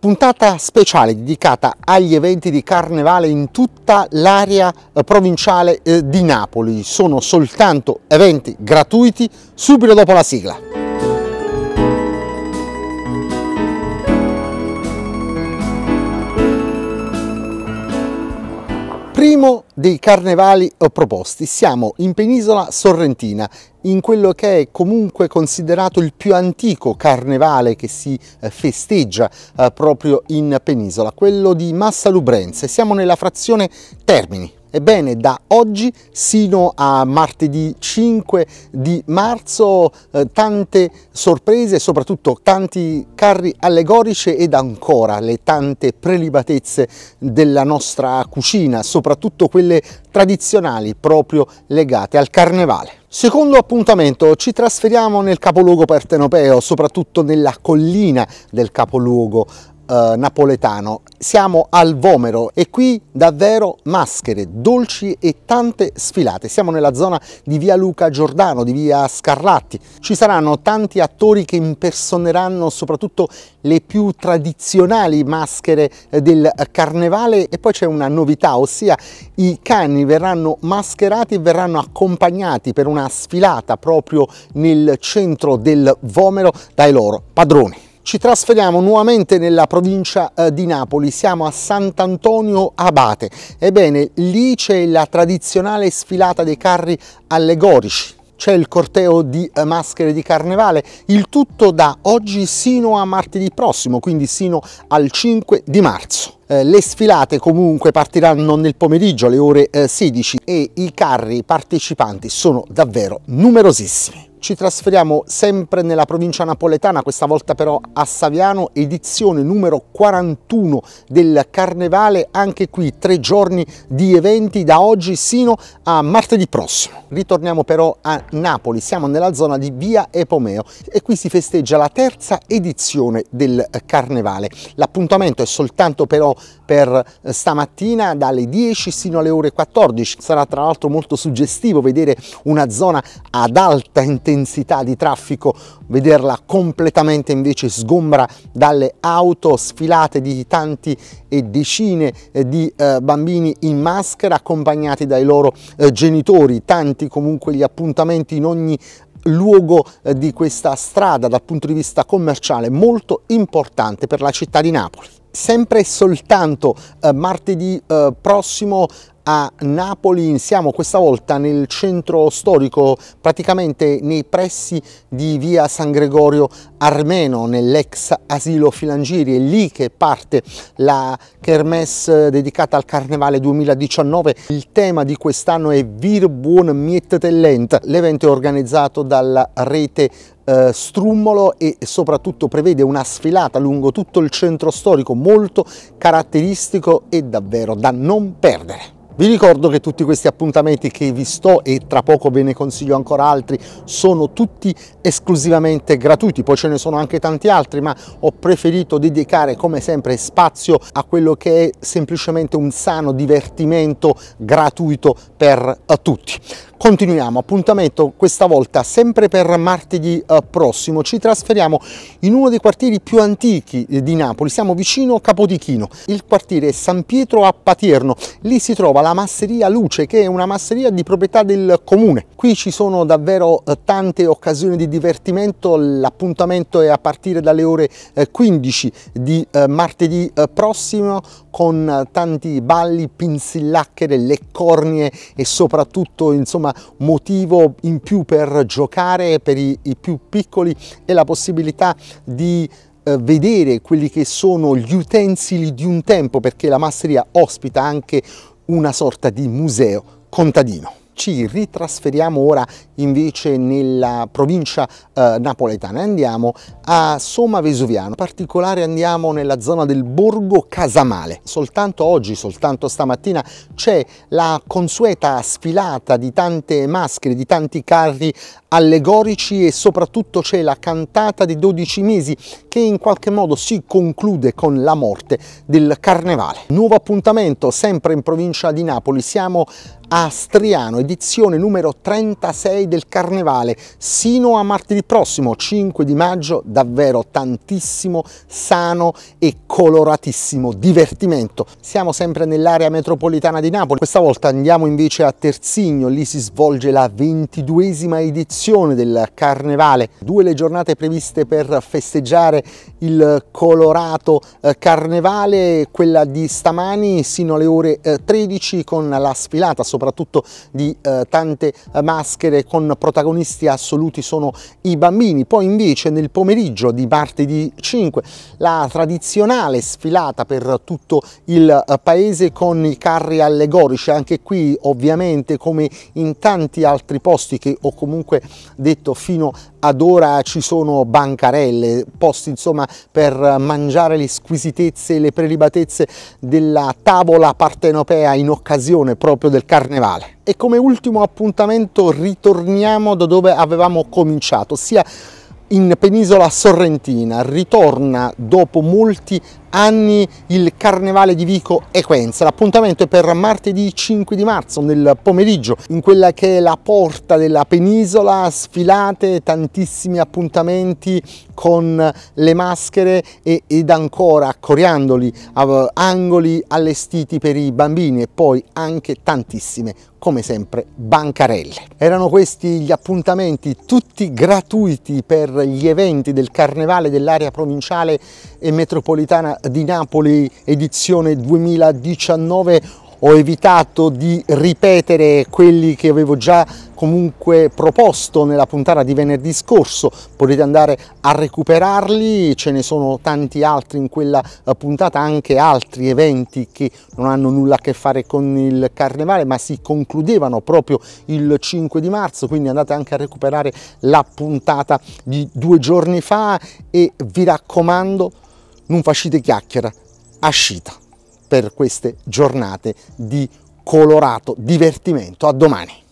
puntata speciale dedicata agli eventi di carnevale in tutta l'area eh, provinciale eh, di Napoli. Sono soltanto eventi gratuiti subito dopo la sigla. Primo dei carnevali proposti. Siamo in penisola sorrentina, in quello che è comunque considerato il più antico carnevale che si eh, festeggia eh, proprio in penisola, quello di Massa Lubrense. Siamo nella frazione Termini. Ebbene, da oggi sino a martedì 5 di marzo eh, tante sorprese, soprattutto tanti carri allegorici ed ancora le tante prelibatezze della nostra cucina, soprattutto quelle tradizionali proprio legate al carnevale. Secondo appuntamento ci trasferiamo nel capoluogo partenopeo, soprattutto nella collina del capoluogo, eh, napoletano. Siamo al Vomero e qui davvero maschere, dolci e tante sfilate. Siamo nella zona di via Luca Giordano, di via Scarlatti. Ci saranno tanti attori che impersoneranno soprattutto le più tradizionali maschere eh, del eh, carnevale e poi c'è una novità, ossia i cani verranno mascherati e verranno accompagnati per una sfilata proprio nel centro del Vomero dai loro padroni. Ci trasferiamo nuovamente nella provincia eh, di Napoli, siamo a Sant'Antonio Abate. Ebbene, lì c'è la tradizionale sfilata dei carri allegorici, c'è il corteo di eh, maschere di carnevale, il tutto da oggi sino a martedì prossimo, quindi sino al 5 di marzo. Eh, le sfilate comunque partiranno nel pomeriggio alle ore eh, 16 e i carri partecipanti sono davvero numerosissimi. Ci trasferiamo sempre nella provincia napoletana, questa volta però a Saviano, edizione numero 41 del Carnevale, anche qui tre giorni di eventi da oggi sino a martedì prossimo. Ritorniamo però a Napoli, siamo nella zona di Via Epomeo e qui si festeggia la terza edizione del Carnevale. L'appuntamento è soltanto però per eh, stamattina dalle 10 sino alle ore 14, sarà tra l'altro molto suggestivo vedere una zona ad alta intensità l'intensità di traffico, vederla completamente invece sgombra dalle auto sfilate di tanti e decine eh, di eh, bambini in maschera accompagnati dai loro eh, genitori, tanti comunque gli appuntamenti in ogni luogo eh, di questa strada dal punto di vista commerciale molto importante per la città di Napoli sempre e soltanto eh, martedì eh, prossimo a Napoli, siamo questa volta nel centro storico, praticamente nei pressi di via San Gregorio Armeno, nell'ex asilo Filangiri, è lì che parte la kermesse dedicata al Carnevale 2019. Il tema di quest'anno è Wir buon Miettelent, l'evento è organizzato dalla rete eh, strummolo e soprattutto prevede una sfilata lungo tutto il centro storico molto caratteristico e davvero da non perdere. Vi ricordo che tutti questi appuntamenti che vi sto e tra poco ve ne consiglio ancora altri sono tutti esclusivamente gratuiti, poi ce ne sono anche tanti altri ma ho preferito dedicare come sempre spazio a quello che è semplicemente un sano divertimento gratuito per eh, tutti. Continuiamo, appuntamento questa volta sempre per martedì eh, prossimo, ci trasferiamo in uno dei quartieri più antichi eh, di Napoli, siamo vicino a Capodichino, il quartiere San Pietro a Patierno, lì si trova la la masseria Luce che è una masseria di proprietà del comune. Qui ci sono davvero eh, tante occasioni di divertimento, l'appuntamento è a partire dalle ore 15 eh, di eh, martedì prossimo con tanti balli, pinzillacchere, le cornie e soprattutto insomma motivo in più per giocare per i, i più piccoli e la possibilità di vedere quelli che sono gli utensili di un tempo perché la masseria ospita anche una sorta di museo contadino. Ci ritrasferiamo ora invece nella provincia eh, napoletana. Andiamo a Soma Vesuviano, in particolare andiamo nella zona del borgo Casamale. Soltanto oggi, soltanto stamattina, c'è la consueta sfilata di tante maschere, di tanti carri allegorici e soprattutto c'è la cantata di 12 mesi che in qualche modo si conclude con la morte del carnevale. Nuovo appuntamento sempre in provincia di Napoli, siamo a Striano, edizione numero 36 del carnevale sino a martedì prossimo 5 di maggio davvero tantissimo sano e coloratissimo divertimento siamo sempre nell'area metropolitana di Napoli questa volta andiamo invece a Terzigno lì si svolge la ventiduesima edizione del carnevale due le giornate previste per festeggiare il colorato eh, carnevale quella di stamani sino alle ore 13 eh, con la sfilata soprattutto di eh, tante maschere con con protagonisti assoluti sono i bambini. Poi invece nel pomeriggio di martedì 5 la tradizionale sfilata per tutto il eh, paese con i carri allegorici. Anche qui ovviamente come in tanti altri posti che ho comunque detto fino ad ora ci sono bancarelle, posti insomma per mangiare le squisitezze e le prelibatezze della tavola partenopea in occasione proprio del carnevale e come ultimo appuntamento ritorniamo da dove avevamo cominciato, ossia in penisola sorrentina, ritorna dopo molti anni il Carnevale di Vico Equenza. L'appuntamento è per martedì 5 di marzo nel pomeriggio in quella che è la porta della penisola, sfilate, tantissimi appuntamenti con le maschere e, ed ancora coriandoli, angoli allestiti per i bambini e poi anche tantissime come sempre bancarelle. Erano questi gli appuntamenti tutti gratuiti per gli eventi del Carnevale dell'area provinciale e metropolitana di Napoli edizione 2019 ho evitato di ripetere quelli che avevo già comunque proposto nella puntata di venerdì scorso, potete andare a recuperarli, ce ne sono tanti altri in quella eh, puntata, anche altri eventi che non hanno nulla a che fare con il carnevale ma si concludevano proprio il 5 di marzo, quindi andate anche a recuperare la puntata di due giorni fa e vi raccomando non facite chiacchiera, ascita per queste giornate di colorato divertimento. A domani!